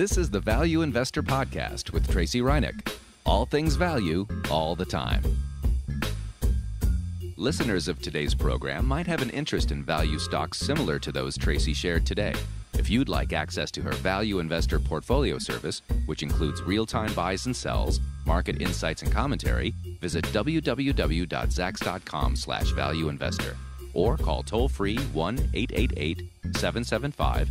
This is the Value Investor Podcast with Tracy Reinick. All things value, all the time. Listeners of today's program might have an interest in value stocks similar to those Tracy shared today. If you'd like access to her Value Investor Portfolio Service, which includes real time buys and sells, market insights and commentary, visit www.zax.com slash value investor or call toll free 1 888 775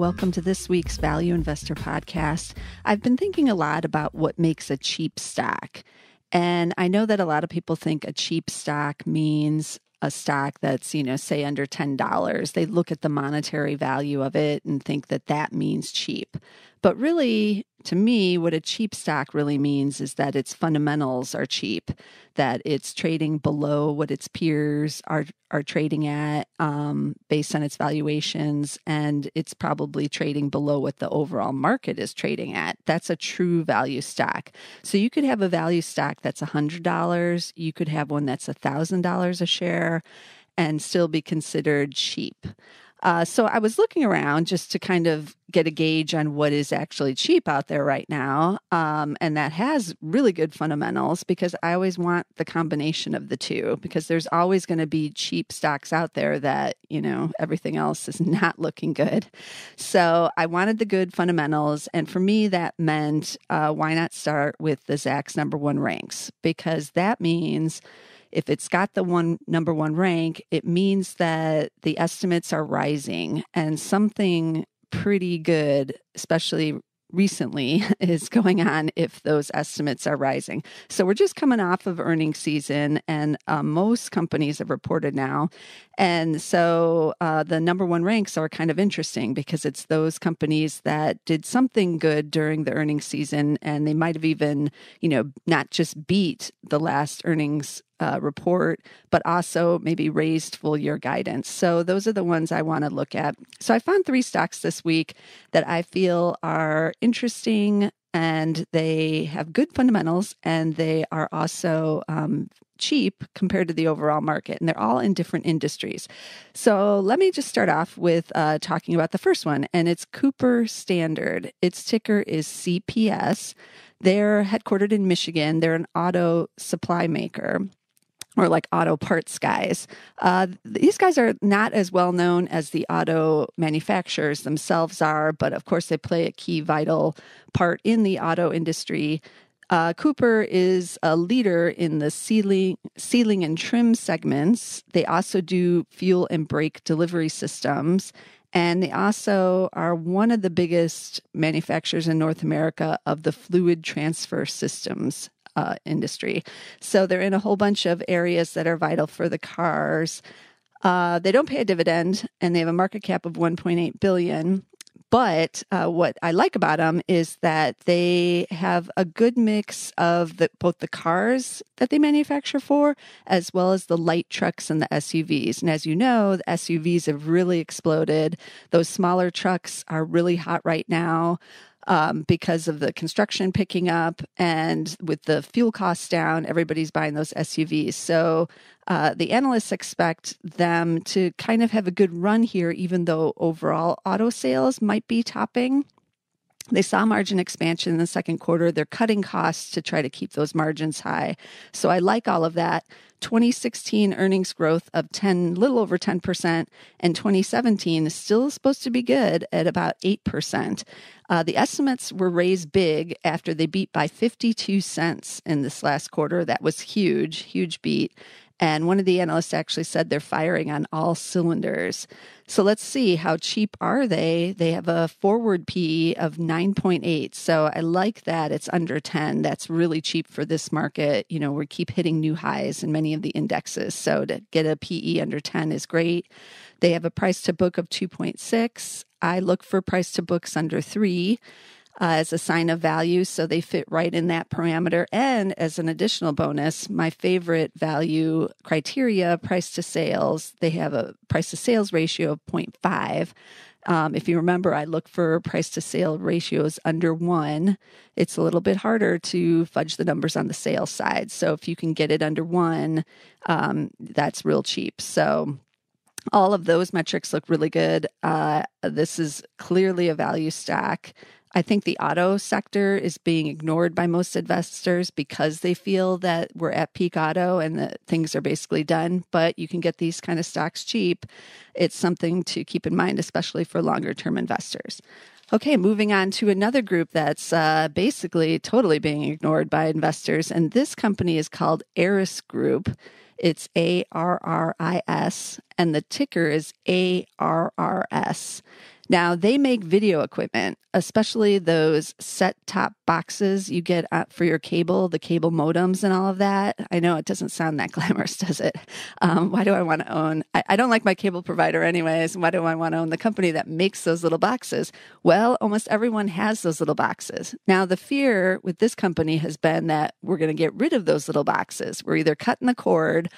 Welcome to this week's Value Investor Podcast. I've been thinking a lot about what makes a cheap stock. And I know that a lot of people think a cheap stock means a stock that's, you know, say under $10. They look at the monetary value of it and think that that means cheap. But really, to me, what a cheap stock really means is that its fundamentals are cheap, that it's trading below what its peers are are trading at um, based on its valuations, and it's probably trading below what the overall market is trading at. That's a true value stock. So you could have a value stock that's hundred dollars, you could have one that's thousand dollars a share, and still be considered cheap. Uh, so I was looking around just to kind of get a gauge on what is actually cheap out there right now. Um, and that has really good fundamentals because I always want the combination of the two because there's always going to be cheap stocks out there that, you know, everything else is not looking good. So I wanted the good fundamentals. And for me, that meant uh, why not start with the Zacks number one ranks because that means if it's got the one number one rank, it means that the estimates are rising and something pretty good, especially recently, is going on if those estimates are rising. So we're just coming off of earnings season, and uh, most companies have reported now. And so uh, the number one ranks are kind of interesting because it's those companies that did something good during the earnings season, and they might have even, you know, not just beat the last earnings uh, report, but also maybe raised full year guidance. So those are the ones I want to look at. So I found three stocks this week that I feel are interesting and they have good fundamentals and they are also um, cheap compared to the overall market and they're all in different industries so let me just start off with uh, talking about the first one and it's cooper standard its ticker is cps they're headquartered in michigan they're an auto supply maker or like auto parts guys. Uh, these guys are not as well known as the auto manufacturers themselves are, but of course they play a key vital part in the auto industry. Uh, Cooper is a leader in the ceiling, ceiling and trim segments. They also do fuel and brake delivery systems. And they also are one of the biggest manufacturers in North America of the fluid transfer systems uh, industry. So they're in a whole bunch of areas that are vital for the cars. Uh, they don't pay a dividend, and they have a market cap of 1.8 billion. But uh, what I like about them is that they have a good mix of the, both the cars that they manufacture for, as well as the light trucks and the SUVs. And as you know, the SUVs have really exploded. Those smaller trucks are really hot right now um, because of the construction picking up and with the fuel costs down, everybody's buying those SUVs. So uh, the analysts expect them to kind of have a good run here, even though overall auto sales might be topping they saw margin expansion in the second quarter. They're cutting costs to try to keep those margins high. So I like all of that. 2016 earnings growth of 10, little over 10%, and 2017 is still supposed to be good at about 8%. Uh, the estimates were raised big after they beat by 52 cents in this last quarter. That was huge, huge beat. And one of the analysts actually said they're firing on all cylinders. So let's see how cheap are they? They have a forward PE of 9.8. So I like that it's under 10. That's really cheap for this market. You know, we keep hitting new highs in many of the indexes. So to get a PE under 10 is great. They have a price to book of 2.6. I look for price to books under 3 uh, as a sign of value. So they fit right in that parameter. And as an additional bonus, my favorite value criteria, price to sales, they have a price to sales ratio of 0.5. Um, if you remember, I look for price to sale ratios under one. It's a little bit harder to fudge the numbers on the sales side. So if you can get it under one, um, that's real cheap. So all of those metrics look really good. Uh, this is clearly a value stack. I think the auto sector is being ignored by most investors because they feel that we're at peak auto and that things are basically done, but you can get these kind of stocks cheap. It's something to keep in mind, especially for longer term investors. Okay, moving on to another group that's uh, basically totally being ignored by investors. And this company is called Aris Group. It's A R R I S, and the ticker is A R R S. Now, they make video equipment, especially those set top boxes you get for your cable, the cable modems and all of that. I know it doesn't sound that glamorous, does it? Um, why do I want to own? I, I don't like my cable provider, anyways. Why do I want to own the company that makes those little boxes? Well, almost everyone has those little boxes. Now, the fear with this company has been that we're going to get rid of those little boxes. We're either cutting the cord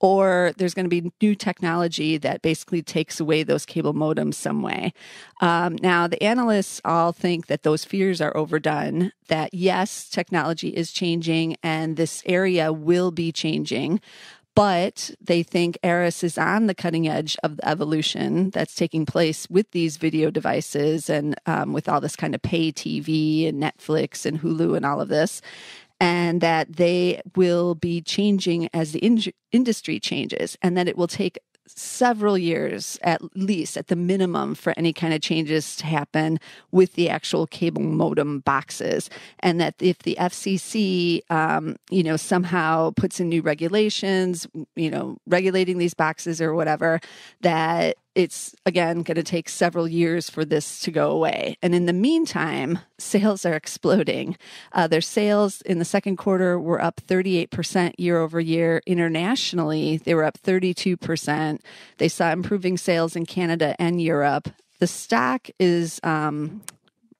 or there's going to be new technology that basically takes away those cable modems some way. Um, now, the analysts all think that those fears are overdone, that yes, technology is changing and this area will be changing. But they think Eris is on the cutting edge of the evolution that's taking place with these video devices and um, with all this kind of pay TV and Netflix and Hulu and all of this and that they will be changing as the in- industry changes and that it will take several years at least at the minimum for any kind of changes to happen with the actual cable modem boxes and that if the fcc um, you know somehow puts in new regulations you know regulating these boxes or whatever that it's again going to take several years for this to go away. And in the meantime, sales are exploding. Uh, their sales in the second quarter were up 38% year over year. Internationally, they were up 32%. They saw improving sales in Canada and Europe. The stock is um,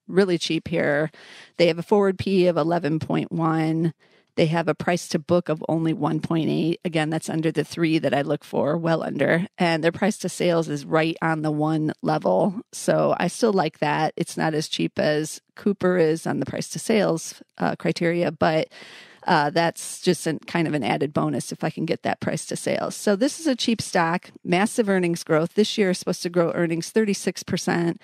really cheap here. They have a forward P of 11.1. They have a price to book of only 1.8. Again, that's under the three that I look for, well under. And their price to sales is right on the one level. So I still like that. It's not as cheap as Cooper is on the price to sales uh, criteria, but uh, that's just an, kind of an added bonus if I can get that price to sales. So this is a cheap stock, massive earnings growth. This year is supposed to grow earnings 36%.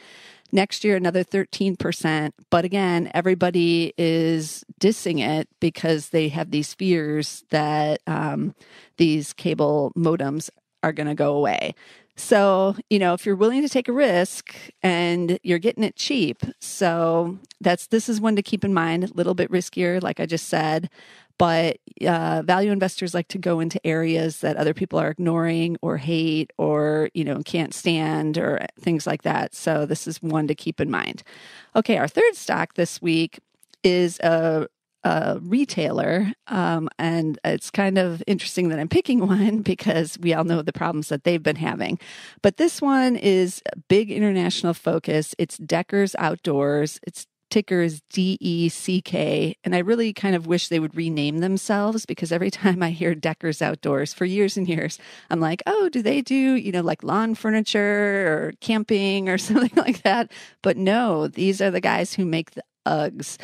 Next year, another 13%. But again, everybody is dissing it because they have these fears that um, these cable modems are going to go away. So, you know, if you're willing to take a risk and you're getting it cheap, so that's this is one to keep in mind, a little bit riskier, like I just said. But uh, value investors like to go into areas that other people are ignoring or hate or, you know, can't stand or things like that. So, this is one to keep in mind. Okay, our third stock this week is a a retailer. Um, and it's kind of interesting that I'm picking one because we all know the problems that they've been having. But this one is big international focus. It's Deckers Outdoors. It's ticker is DECK. And I really kind of wish they would rename themselves because every time I hear Deckers Outdoors for years and years, I'm like, oh, do they do, you know, like lawn furniture or camping or something like that? But no, these are the guys who make the Uggs.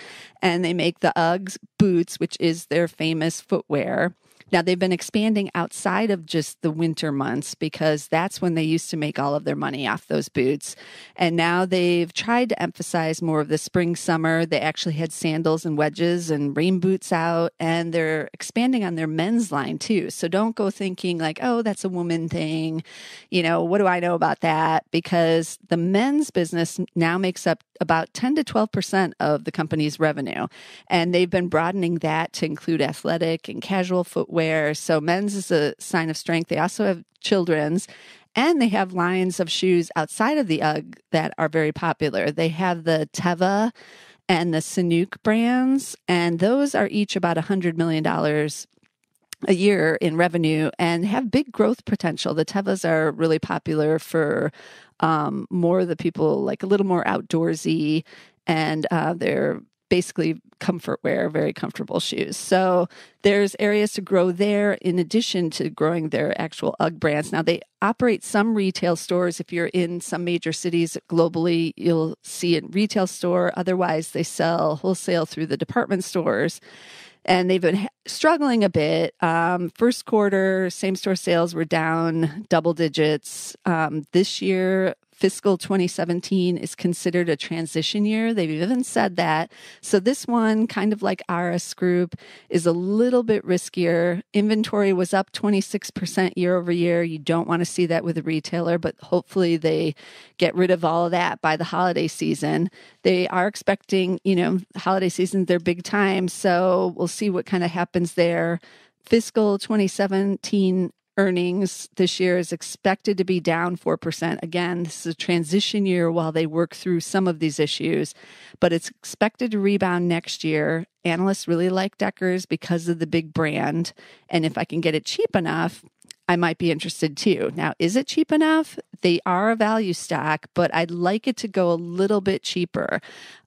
And they make the Uggs boots, which is their famous footwear. Now, they've been expanding outside of just the winter months because that's when they used to make all of their money off those boots. And now they've tried to emphasize more of the spring, summer. They actually had sandals and wedges and rain boots out, and they're expanding on their men's line too. So don't go thinking like, oh, that's a woman thing. You know, what do I know about that? Because the men's business now makes up about 10 to 12% of the company's revenue. And they've been broadening that to include athletic and casual footwear wear. So men's is a sign of strength. They also have children's. And they have lines of shoes outside of the UGG that are very popular. They have the Teva and the Sanuk brands, and those are each about $100 million a year in revenue and have big growth potential. The Tevas are really popular for um, more of the people like a little more outdoorsy and uh, they're basically comfort wear, very comfortable shoes. So there's areas to grow there in addition to growing their actual UGG brands. Now they operate some retail stores. If you're in some major cities globally, you'll see a retail store. Otherwise, they sell wholesale through the department stores. And they've been struggling a bit. Um, first quarter, same store sales were down double digits. Um, this year, fiscal 2017 is considered a transition year. They've even said that. So this one, kind of like RS Group, is a little bit riskier. Inventory was up 26% year over year. You don't want to see that with a retailer, but hopefully they get rid of all of that by the holiday season. They are expecting, you know, holiday season, they're big time. So we'll see what kind of happens there fiscal 2017 earnings this year is expected to be down 4%. Again, this is a transition year while they work through some of these issues, but it's expected to rebound next year. Analysts really like Deckers because of the big brand. And if I can get it cheap enough, I might be interested too. Now, is it cheap enough? They are a value stock, but I'd like it to go a little bit cheaper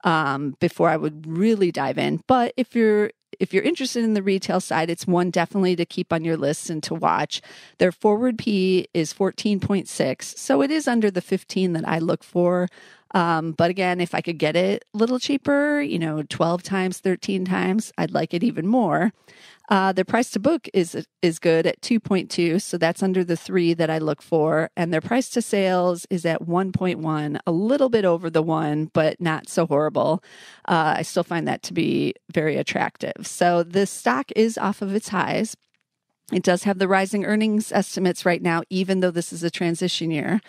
um, before I would really dive in. But if you're if you're interested in the retail side, it's one definitely to keep on your list and to watch. Their forward P is 14.6. So it is under the 15 that I look for. Um, but again, if I could get it a little cheaper, you know, 12 times, 13 times, I'd like it even more. Uh, their price to book is is good at 2.2, so that's under the three that I look for, and their price to sales is at 1.1, a little bit over the one, but not so horrible. Uh, I still find that to be very attractive. So this stock is off of its highs. It does have the rising earnings estimates right now, even though this is a transition year.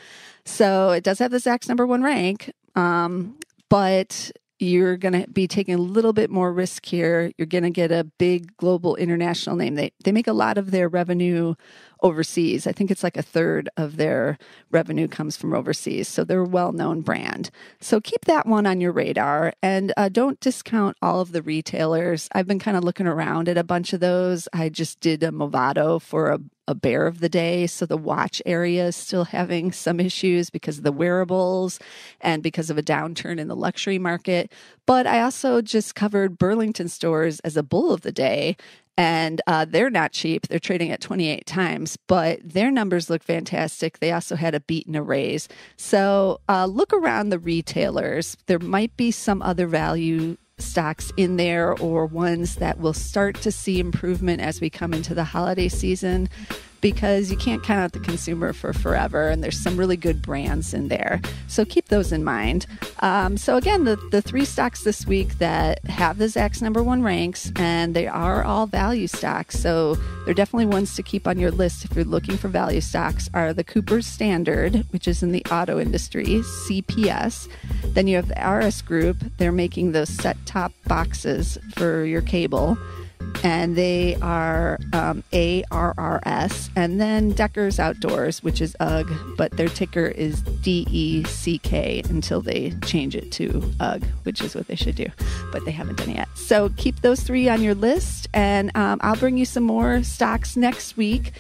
So it does have the Zacks number one rank. Um, but you're going to be taking a little bit more risk here. You're going to get a big global international name. They, they make a lot of their revenue overseas. I think it's like a third of their revenue comes from overseas. So they're a well known brand. So keep that one on your radar and uh, don't discount all of the retailers. I've been kind of looking around at a bunch of those. I just did a Movado for a a bear of the day. So the watch area is still having some issues because of the wearables and because of a downturn in the luxury market. But I also just covered Burlington stores as a bull of the day and uh, they're not cheap. They're trading at 28 times, but their numbers look fantastic. They also had a beat and a raise. So uh, look around the retailers. There might be some other value stocks in there or ones that will start to see improvement as we come into the holiday season because you can't count out the consumer for forever, and there's some really good brands in there. So keep those in mind. Um, so, again, the, the three stocks this week that have the Zacks number one ranks, and they are all value stocks. So, they're definitely ones to keep on your list if you're looking for value stocks are the Cooper's Standard, which is in the auto industry, CPS. Then you have the RS Group, they're making those set top boxes for your cable and they are um, ARRS, and then Deckers Outdoors, which is UGG, but their ticker is DECK until they change it to UGG, which is what they should do, but they haven't done it yet. So keep those three on your list, and um, I'll bring you some more stocks next week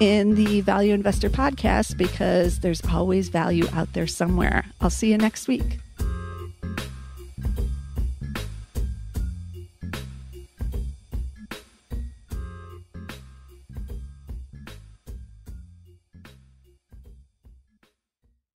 in the Value Investor podcast because there's always value out there somewhere. I'll see you next week.